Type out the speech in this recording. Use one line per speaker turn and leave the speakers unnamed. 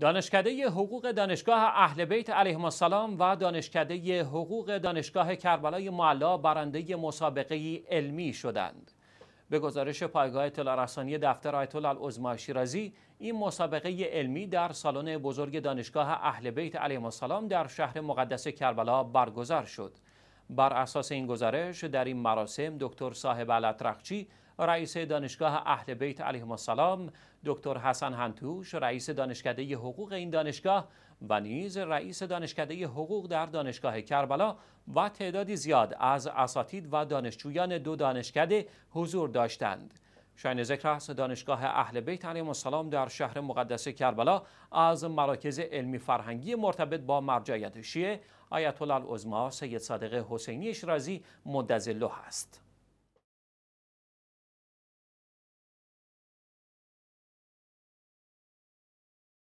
دانشکده حقوق دانشگاه اهل بیت علیهم السلام و دانشکده حقوق دانشگاه کربلای معلا برنده مسابقه علمی شدند. به گزارش پایگاه اطلاع رسانی دفتر آیت الله شیرازی این مسابقه علمی در سالن بزرگ دانشگاه اهل بیت علیهم السلام در شهر مقدس کربلا برگزار شد. بر اساس این گزارش در این مراسم دکتر صاحب الاطرخچی رئیس دانشگاه اهل بیت علیه السلام دکتر حسن هنتوش رئیس دانشکده حقوق این دانشگاه و نیز رئیس دانشکده حقوق در دانشگاه کربلا و تعدادی زیاد از اساتید و دانشجویان دو دانشکده حضور داشتند شاین ذکر است دانشگاه اهل بیت علیهم السلام در شهر مقدس کربلا از مراکز علمی فرهنگی مرتبط با مرجعیت شیعه آیت الله العظما سید صادق حسینی شیرازی مدظله است.